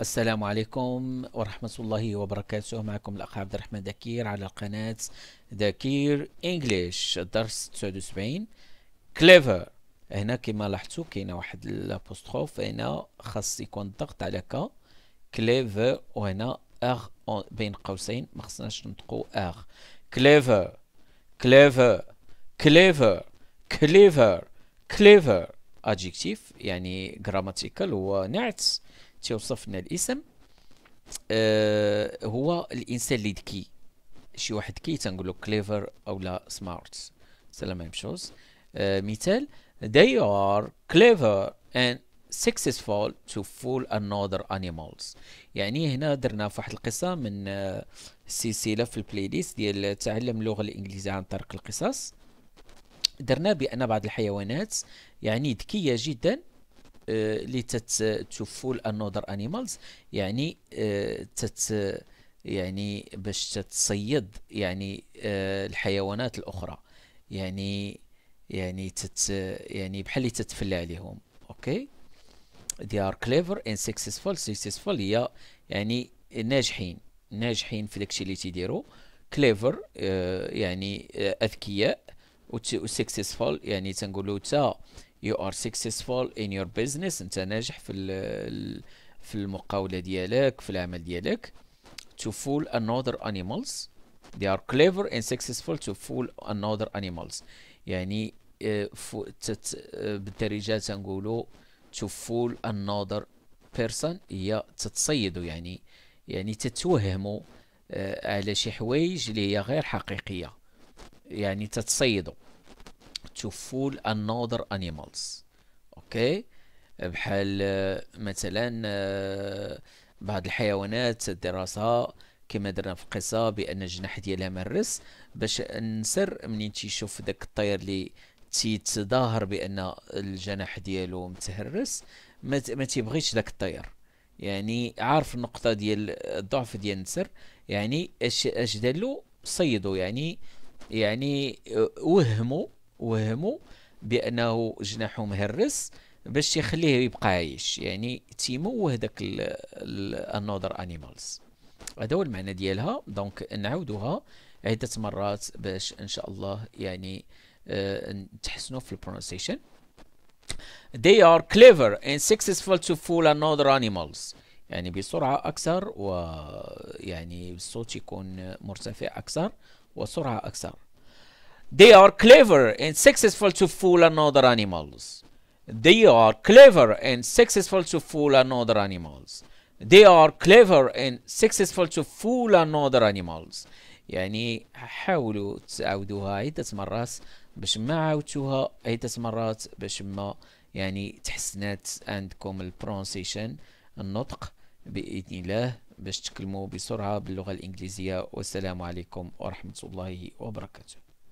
السلام عليكم ورحمة الله وبركاته معكم الأخ عبد الرحمن دكير على قناة دكير إنجليش الدرس 79 كليفر هنا كما لاحظتوا كاينه واحد لابوستخوف هنا خاص يكون الضغط على ك كليفر وهنا اغ بين قوسين ما خصناش نطقو اغ كليفر كليفر كليفر كليفر كليفر ادجكتيف يعني جراماتيكال هو نعت تيوصف لنا الاسم آه هو الانسان اللي ذكي شي واحد ذكي تنقول له كليفر لا سمارت سلام ميم شوز آه مثال they are clever and successful to fool another animals يعني هنا درنا في واحد القصه من السلسله آه، في البلاي ليست ديال تعلم اللغه الانجليزيه عن طريق القصص درنا بان بعض الحيوانات يعني ذكيه جدا آه، اللي تتفول انوذر انيمالز يعني آه، تت يعني باش تتصيد يعني آه، الحيوانات الاخرى يعني يعني تت يعني بحال اللي تتفلى عليهم اوكي دي ار كليفر ان سكسسفول سكسسفول هي يعني ناجحين ناجحين في داكشي اللي تيديروا كليفر يعني اذكياء و سكسسفول يعني تنقولوا تا يو ار سكسسفول ان يور بزنس انت ناجح في في المقاوله ديالك في العمل ديالك to fool another animals they are clever and successful to fool another animals يعني آه، آه، بالدارجه تنقولوا to fool another person هي تتصيدوا يعني يعني تتوهموا آه، على شي حوايج اللي هي غير حقيقيه يعني تتصيدوا to fool another animals اوكي بحال آه، مثلا آه، بعض الحيوانات الدراسة كما درنا في القصة بأن الجناح ديالها مرس باش النسر ملي تيشوف داك الطير اللي تيتظاهر بأن الجناح ديالو متهرس ما تيبغيش داك الطير يعني عارف النقطة ديال الضعف ديال النسر يعني اش اش دالو صيدو يعني يعني آه، وهمو وهمو بانه جناحه مهرس باش يخليه يبقى عايش يعني تيموه داك النوذر انيمالز هذا هو المعنى ديالها دونك نعاودوها عده مرات باش ان شاء الله يعني آه، تحسنوا في البرونسيشن they are clever and successful to fool another animals يعني بسرعة أكثر ويعني الصوت يكون مرتفع أكثر وسرعة أكثر They are clever and successful to fool another animals. They are clever and successful to fool another animals. They are clever and successful to fool another animals. يعني حاولوا تعاودوها عدة مرات باش ما عاودتوها عدة مرات باش ما يعني تحسنات عندكم البرونسيشن النطق بإذن الله باش تكلموا بسرعة باللغة الإنجليزية والسلام عليكم ورحمة الله وبركاته